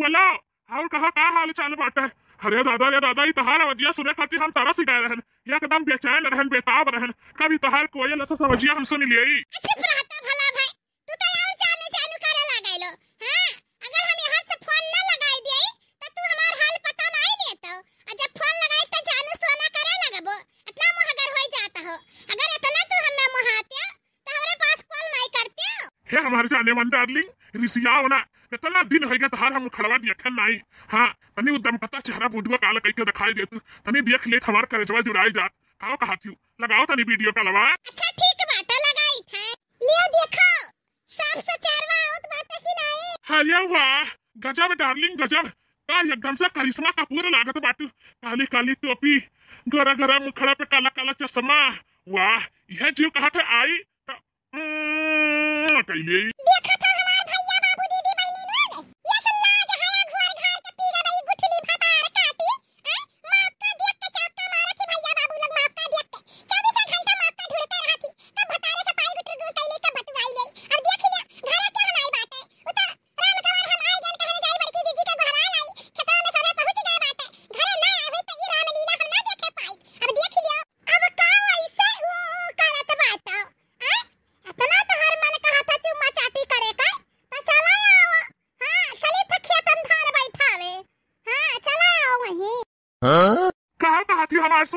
बोला और कहा क्या हाल चाल बाटे अरे दादा रे दादा तहार अवधिया सुने खातिर हम तारा सिखाए रहन एकदम बेचैन रहन बेताब रहन कभी तहार कोयल ऐसा समझिया अच्छा तो हाँ? हम सुन लिए से तो तो हमारे जाने वन डार्लिंग रिसिया होना कितना दिन होगा तो हर हम खड़वा दिया था नहीं हाँ तनी उदम पता चेहरा बुढ़वा काल कई के तो दिखाई देते तनी देख ले हमार करेजवा जुड़ाई जात कहो कहा थी लगाओ तनी वीडियो का लवा अच्छा ठीक बाटा लगाई था लिया देखा सब से चारवा आउट तो बाटा की नहीं हरिया वाह गजब डार्लिंग गजब का हाँ, एकदम से करिश्मा कपूर लागत बाटू काली काली टोपी गोरा गोरा मुखड़ा पे काला काला चश्मा वाह यह जीव कहा था आई तो, हम्म, कहिए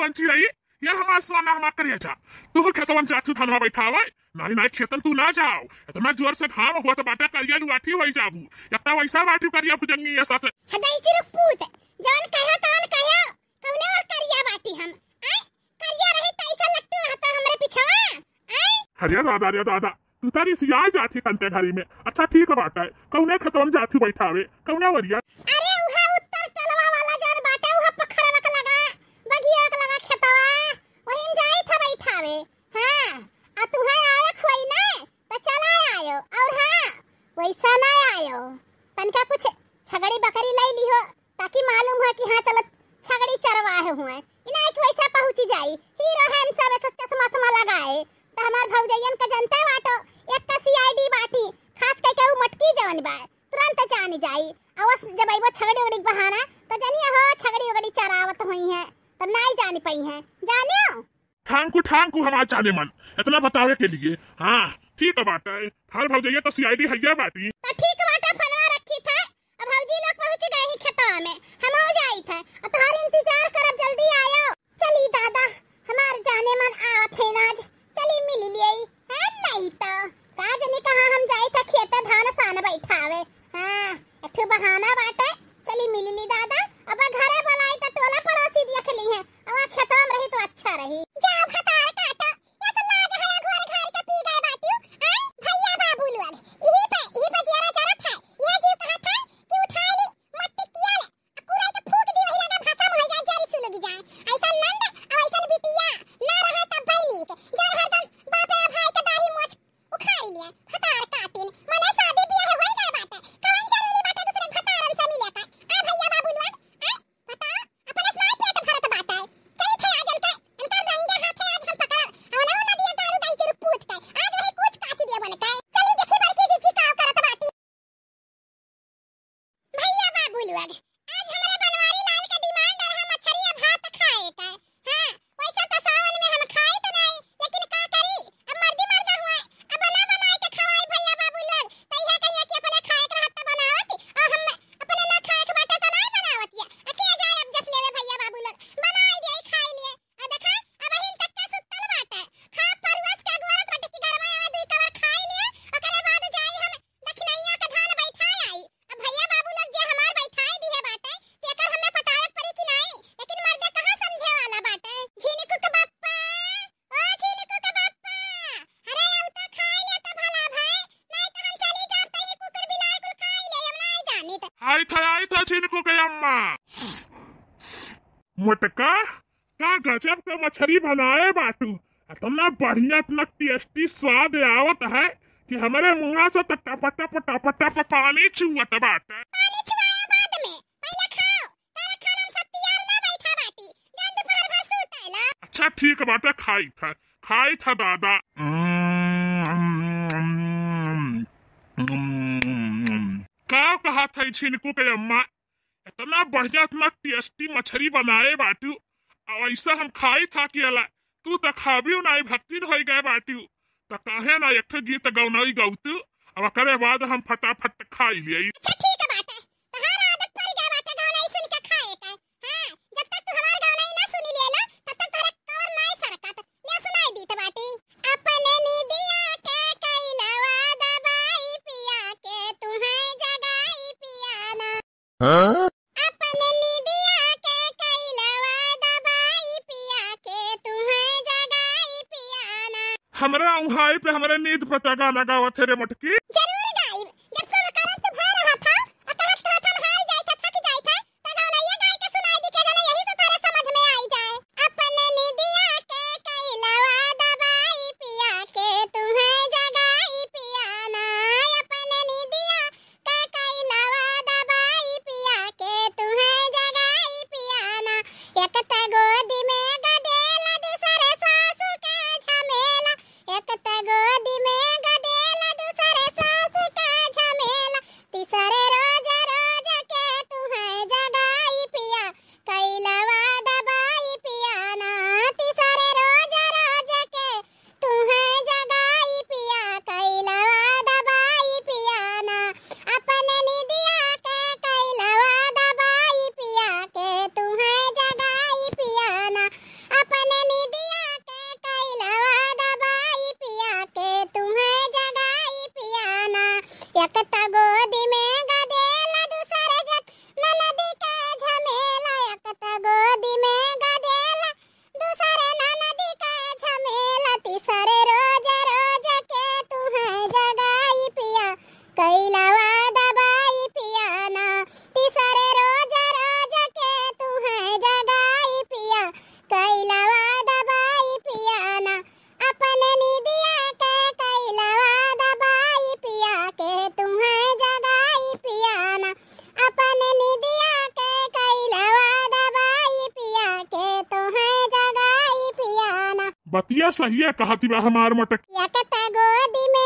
बंची रही या हमार सोना हमार करिया जा तोहर खेतवन जातू धनवा बैठावा नारी नारी खेतन तू ना जाओ तो मैं जोर से घाम हुआ तो बाटा करिया जुआठी होई जाबू एकता तो वैसा बाटी करिया भुजंगी ये सासे हदाई चिर पूत जान कहा तान कहा कवने और करिया बाटी हम आए करिया रहे तैसा तो लट्टू रहता हमरे तो पिछवा आए हरिया दादा रे दादा तू तारी सिया जाती कंते घरी में अच्छा ठीक बात है कवने खतम जाती बैठावे कवने वरिया अरे लगी आग लगा खेतवा पाई है जाने ठांकू ठांकू हमारे चाले मन इतना बतावे के लिए हाँ ठीक बात है हर भाव जाइए तो सी आई डी है बाटी तो ठीक है फलवा रखी था अब भौजी लोग पहुँच गए ही खेतवा में हम हो जाई थे अब हर इंतजार कर अब जल्दी आयो चली दादा हमारे जाने मन आवत है आज चली मिल लियई है नहीं तो का जने कहा हम जाई था खेत धान सान बैठावे हां एठो बहाना बाटे चली मिल ली दादा अब घरे बुलाई तो टोला पड़ोसी दिया को गए अम्मा मोटका का गजब का मछली बनाए बाटू इतना बढ़िया इतना टेस्टी स्वाद आवत है कि हमारे मुँह से टपा तो टपा टपा टपा पानी चुवत बाटे अच्छा ठीक है खाई था खाई था दादा का कहा था छिनकू के अम्मा इतना बढ़िया इतना टेस्टी मछली बनाए बाटू और ऐसा हम खाए था कि अला तू तो खाबियो ना भक्ति हो गए बाटू तो कहे ना एक तो गीत गौनई गौतू अब करे बाद हम फटाफट खा लिए Huh? अच्छा, संघाई पे हमारे नींद पर तगा हुआ रे मटकी कैलावा दबाई पियाना तीसरे रोज रोज के जगाई पिया कैलावा दबाई पियाना अपने निदिया के कैलावा दबाई पिया के जगाई पियाना अपने निदिया के कैलावा दबाई पिया के जगाई पियाना बतिया सही है कहती हमार मटक या गोदी में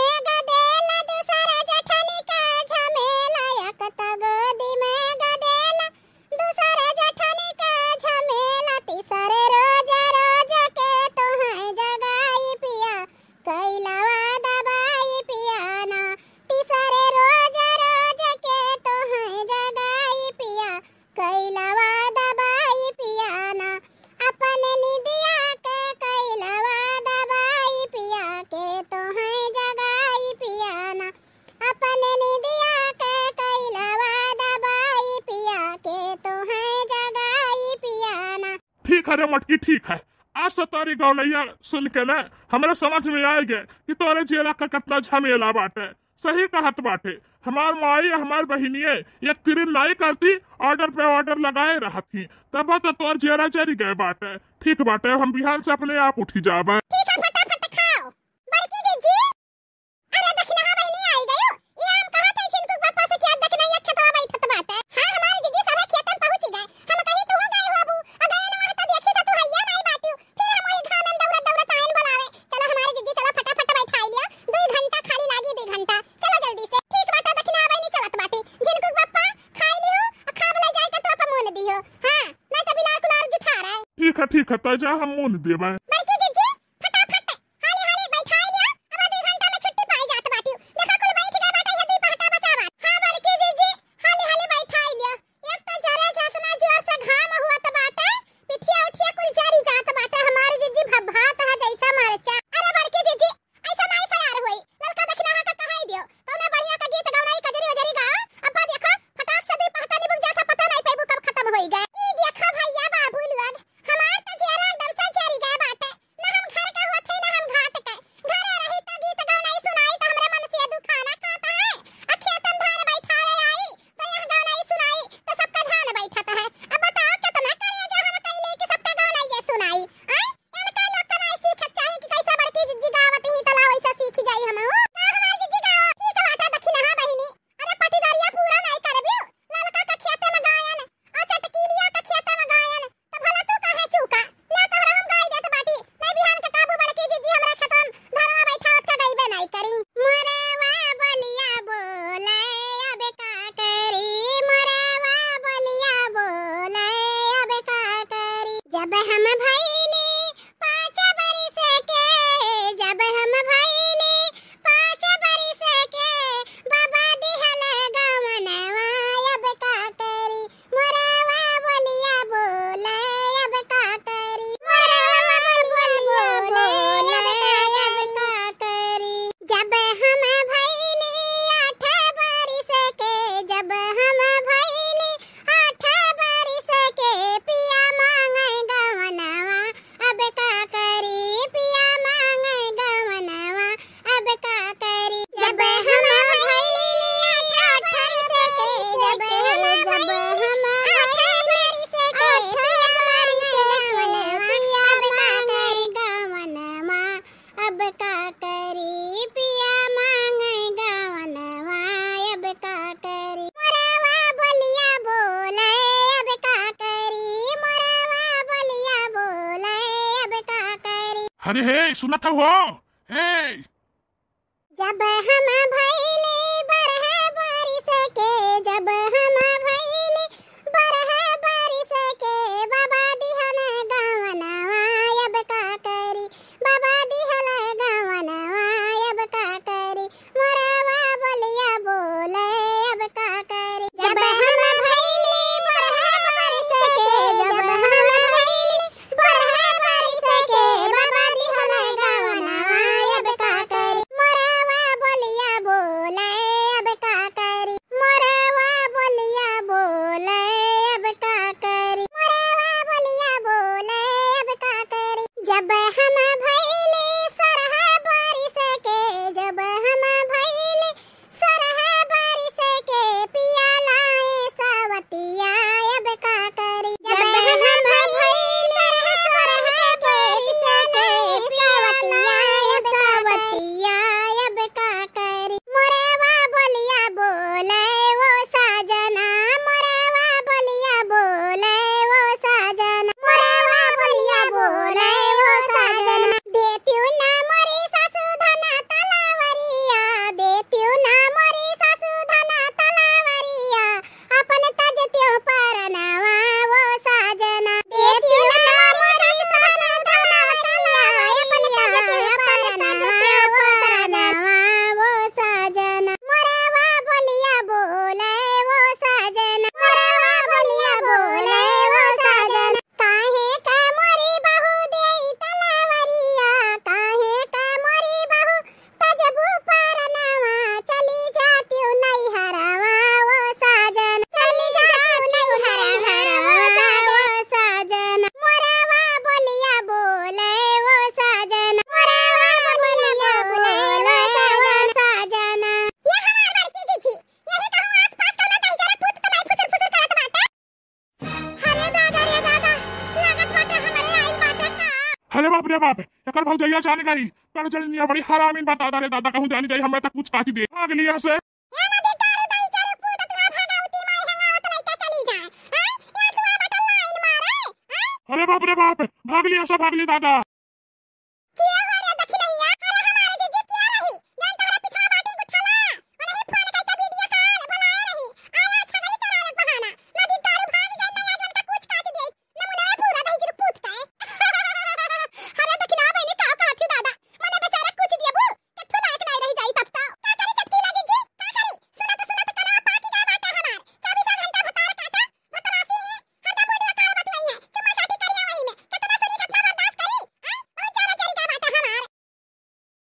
करे मटकी ठीक है आज से सतारी गौलैया सुन के ना हमारे समझ में आ गए कि तोरे जेला का कितना झमेला बाटे सही कहत बाटे हमार माई हमार बहनिए एक फिर लाई करती ऑर्डर पे ऑर्डर लगाए रहती तब तो तोर जेरा चरी गए बाटे ठीक बाटे हम बिहार से अपने आप उठी जाबे kata ja ha munidi ba. अरे हे सुना था वो हे जब हम हमरे बाप एकर भौजैया जाने गई कर जलनिया बड़ी हराम इन दादा रे दादा कहूं जाने जाई हमरा तक कुछ काटी दे भाग लिया से हाँ? हाँ? अरे बाप रे बाप भाग लिया सब भाग लिया दादा